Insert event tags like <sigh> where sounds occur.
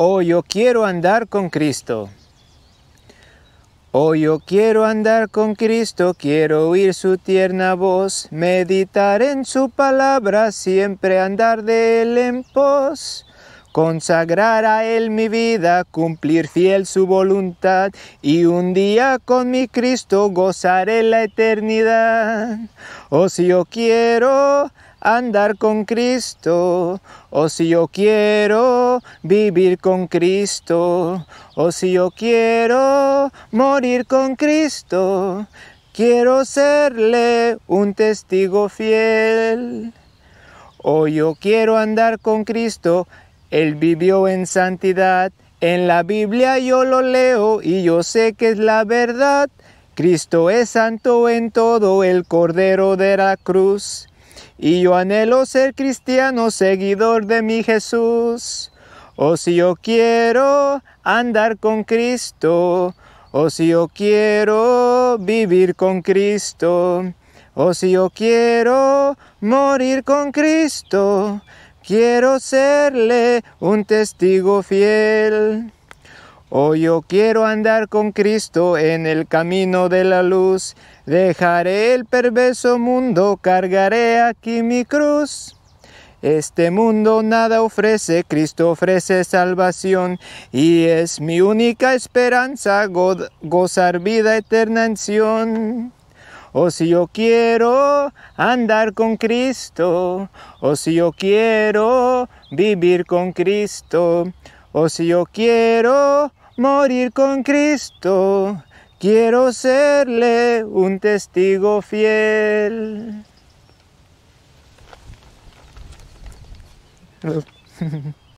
Oh, yo quiero andar con Cristo. Oh, yo quiero andar con Cristo, quiero oír su tierna voz, meditar en su palabra, siempre andar de él en pos. Consagrar a Él mi vida, cumplir fiel su voluntad, y un día con mi Cristo gozaré la eternidad. Oh, si yo quiero andar con Cristo, o si yo quiero vivir con Cristo, o si yo quiero morir con Cristo, quiero serle un testigo fiel. O yo quiero andar con Cristo, Él vivió en santidad, en la Biblia yo lo leo y yo sé que es la verdad. Cristo es santo en todo, el Cordero de la Cruz. Y yo anhelo ser cristiano, seguidor de mi Jesús. O si yo quiero andar con Cristo, o si yo quiero vivir con Cristo, o si yo quiero morir con Cristo, quiero serle un testigo fiel. Oh, yo quiero andar con Cristo en el camino de la luz. Dejaré el perverso mundo, cargaré aquí mi cruz. Este mundo nada ofrece, Cristo ofrece salvación y es mi única esperanza gozar vida eterna en O oh, si yo quiero andar con Cristo, o oh, si yo quiero vivir con Cristo, o oh, si yo quiero morir con Cristo. Quiero serle un testigo fiel. <laughs>